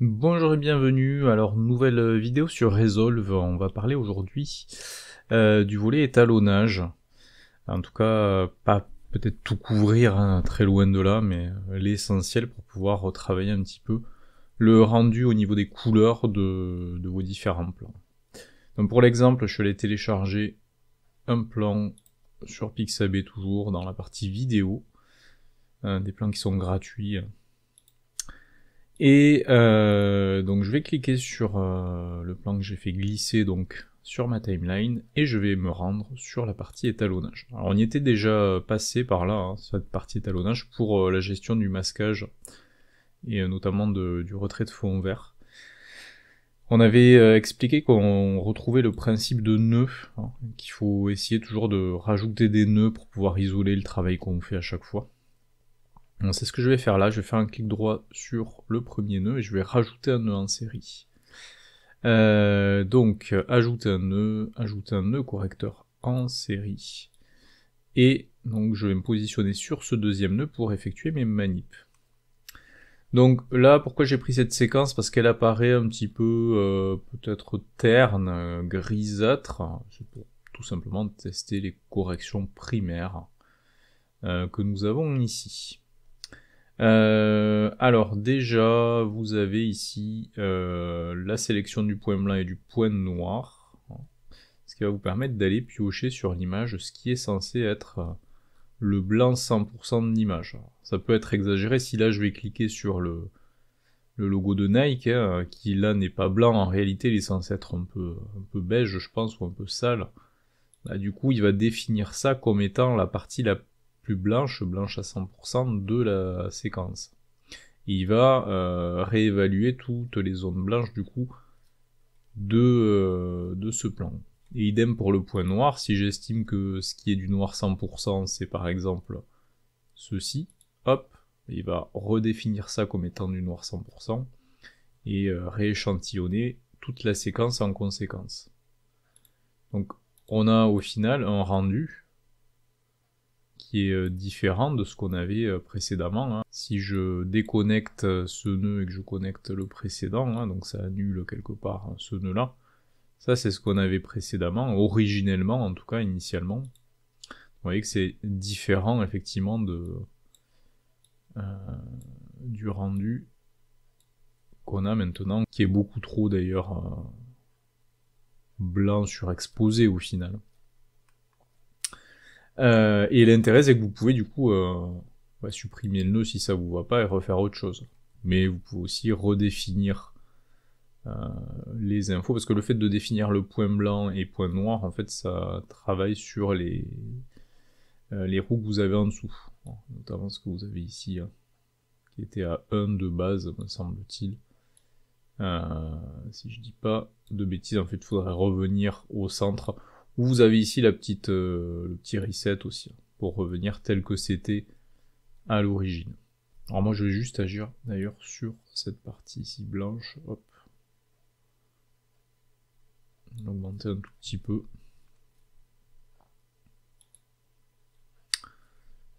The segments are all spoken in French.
Bonjour et bienvenue, alors nouvelle euh, vidéo sur Resolve, on va parler aujourd'hui euh, du volet étalonnage. En tout cas, pas peut-être tout couvrir, hein, très loin de là, mais euh, l'essentiel pour pouvoir retravailler un petit peu le rendu au niveau des couleurs de, vos différents plans. Donc pour l'exemple, je vais télécharger un plan sur Pixabay toujours dans la partie vidéo, hein, des plans qui sont gratuits. Hein. Et euh, donc je vais cliquer sur euh, le plan que j'ai fait glisser donc sur ma timeline et je vais me rendre sur la partie étalonnage. Alors on y était déjà passé par là, hein, cette partie étalonnage, pour euh, la gestion du masquage et notamment du retrait de fond vert. On avait expliqué qu'on retrouvait le principe de nœud, hein, qu'il faut essayer toujours de rajouter des nœuds pour pouvoir isoler le travail qu'on fait à chaque fois. C'est ce que je vais faire là, je vais faire un clic droit sur le premier nœud et je vais rajouter un nœud en série. Euh, donc, ajouter un nœud, ajouter un nœud correcteur en série. Et donc, je vais me positionner sur ce deuxième nœud pour effectuer mes manips. Donc là, pourquoi j'ai pris cette séquence Parce qu'elle apparaît un petit peu euh, peut-être terne, grisâtre. C'est pour tout simplement tester les corrections primaires euh, que nous avons ici. Euh, alors déjà, vous avez ici euh, la sélection du point blanc et du point noir, hein, ce qui va vous permettre d'aller piocher sur l'image ce qui est censé être euh, le blanc 100% de l'image. Ça peut être exagéré si là je vais cliquer sur le, logo de Nike, hein, qui là n'est pas blanc, en réalité il est censé être un peu, un peu beige je pense, ou un peu sale. Bah, du coup il va définir ça comme étant la partie la plus blanche, blanche à 100% de la séquence. il va euh, réévaluer toutes les zones blanches du coup de, euh, de ce plan. Et idem pour le point noir, si j'estime que ce qui est du noir 100% c'est par exemple ceci, hop, il va redéfinir ça comme étant du noir 100% et euh, rééchantillonner toute la séquence en conséquence. Donc on a au final un rendu euh, différent de ce qu'on avait euh, précédemment. Hein. Si je déconnecte euh, ce nœud et que je connecte le précédent, hein, donc ça annule quelque part hein, ce nœud-là, ça c'est ce qu'on avait précédemment, originellement en tout cas, initialement. Vous voyez que c'est différent effectivement de, du rendu qu'on a maintenant, qui est beaucoup trop d'ailleurs blanc surexposé au final. Euh, et l'intérêt, c'est que vous pouvez du coup euh, bah, supprimer le nœud si ça vous va pas et refaire autre chose. Mais vous pouvez aussi redéfinir euh, les infos, parce que le fait de définir le point blanc et point noir, en fait, ça travaille sur les, les roues que vous avez en dessous, notamment ce que vous avez ici, hein, qui était à 1 de base, me semble-t-il. si je dis pas de bêtises, en fait, il faudrait revenir au centre vous avez ici la petite, euh, le petit reset aussi, hein, pour revenir tel que c'était à l'origine. Alors moi je vais juste agir d'ailleurs sur cette partie ici blanche, hop. L'augmenter un tout petit peu.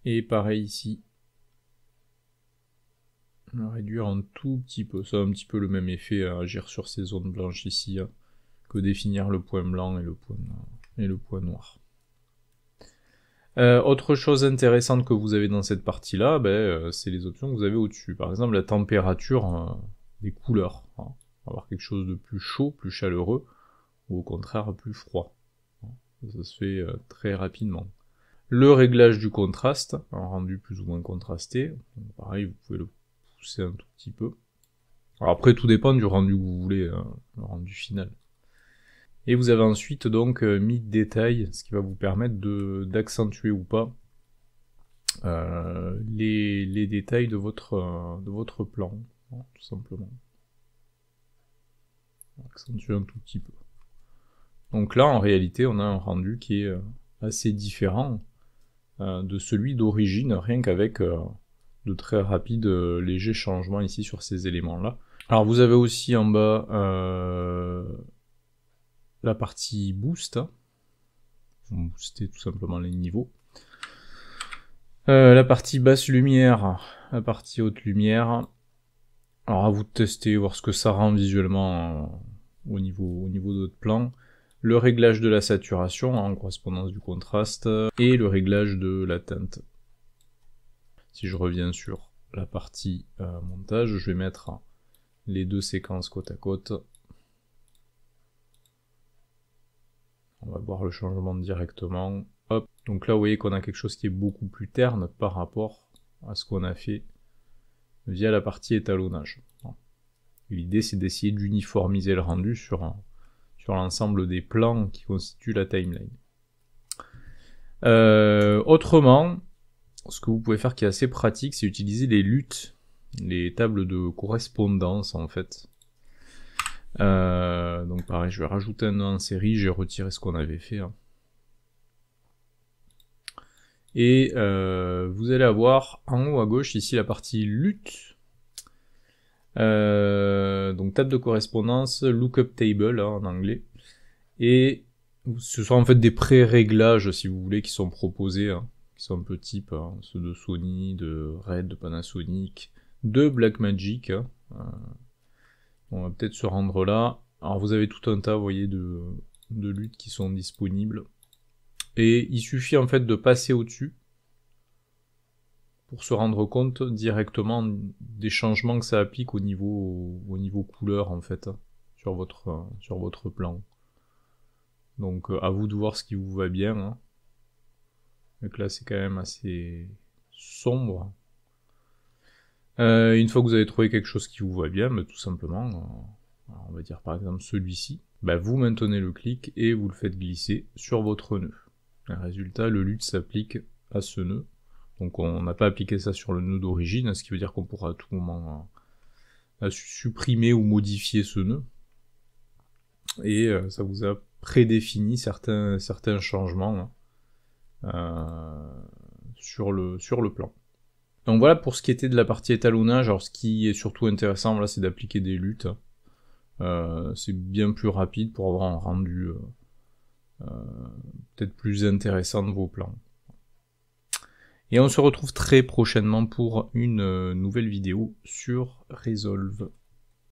Et pareil ici, réduire un tout petit peu. Ça a un petit peu le même effet à agir sur ces zones blanches ici hein, que définir le point blanc et le point noir et le point noir. Euh, autre chose intéressante que vous avez dans cette partie-là, ben, euh, c'est les options que vous avez au-dessus. Par exemple, la température hein, des couleurs. Hein. Avoir quelque chose de plus chaud, plus chaleureux, ou au contraire plus froid. Hein. Ça se fait euh, très rapidement. Le réglage du contraste, un rendu plus ou moins contrasté. pareil, vous pouvez le pousser un tout petit peu. après, tout dépend du rendu que vous voulez, le rendu final. Et vous avez ensuite donc euh, mis détail, ce qui va vous permettre d'accentuer ou pas euh, les, les, détails de votre, euh, de votre plan, hein, tout simplement. Accentuer un tout petit peu. Donc là, en réalité, on a un rendu qui est assez différent de celui d'origine, rien qu'avec de très rapides, légers changements ici sur ces éléments-là. Alors vous avez aussi en bas la partie boost. vous hein. booster tout simplement les niveaux. Euh, la partie basse lumière, la partie haute lumière. Alors à vous de tester, voir ce que ça rend visuellement euh, au niveau, au niveau de votre plan. Le réglage de la saturation hein, en correspondance du contraste et le réglage de la teinte. Si je reviens sur la partie euh, montage, je vais mettre les deux séquences côte à côte On va voir le changement directement. Donc là, vous voyez qu'on a quelque chose qui est beaucoup plus terne par rapport à ce qu'on a fait via la partie étalonnage. L'idée, c'est d'essayer d'uniformiser le rendu sur, sur l'ensemble des plans qui constituent la timeline. Euh, autrement, ce que vous pouvez faire qui est assez pratique, c'est utiliser les luttes, les tables de correspondance en fait. Euh, donc pareil, je vais rajouter un nom en série, j'ai retiré ce qu'on avait fait. Hein. Et euh, vous allez avoir en haut à gauche ici la partie lutte. Euh, donc table de correspondance, lookup table hein, en anglais. Et ce sont en fait des pré-réglages si vous voulez qui sont proposés, hein. qui sont un peu ceux de Sony, de Red, de Panasonic, de Blackmagic. On va peut-être se rendre là. Alors vous avez tout un tas, vous voyez, de, de luttes qui sont disponibles. Et il suffit en fait de passer au-dessus pour se rendre compte directement des changements que ça applique au niveau, au niveau couleur en fait sur votre, sur votre plan. Donc à vous de voir ce qui vous va bien. Hein. Donc là c'est quand même assez sombre. Euh, une fois que vous avez trouvé quelque chose qui vous va bien, bah, tout simplement, euh, on va dire par exemple celui-ci, bah, vous maintenez le clic et vous le faites glisser sur votre nœud. Résultat, le lutte s'applique à ce nœud. Donc on n'a pas appliqué ça sur le nœud d'origine, ce qui veut dire qu'on pourra à tout moment euh, supprimer ou modifier ce nœud. Et ça vous a prédéfini certains, certains changements hein, sur, le, sur le plan. Donc voilà pour ce qui était de la partie étalonnage. Alors ce qui est surtout intéressant, c'est d'appliquer des luttes. Euh, c'est bien plus rapide pour avoir un rendu euh, euh, peut-être plus intéressant de vos plans. Et on se retrouve très prochainement pour une nouvelle vidéo sur Resolve.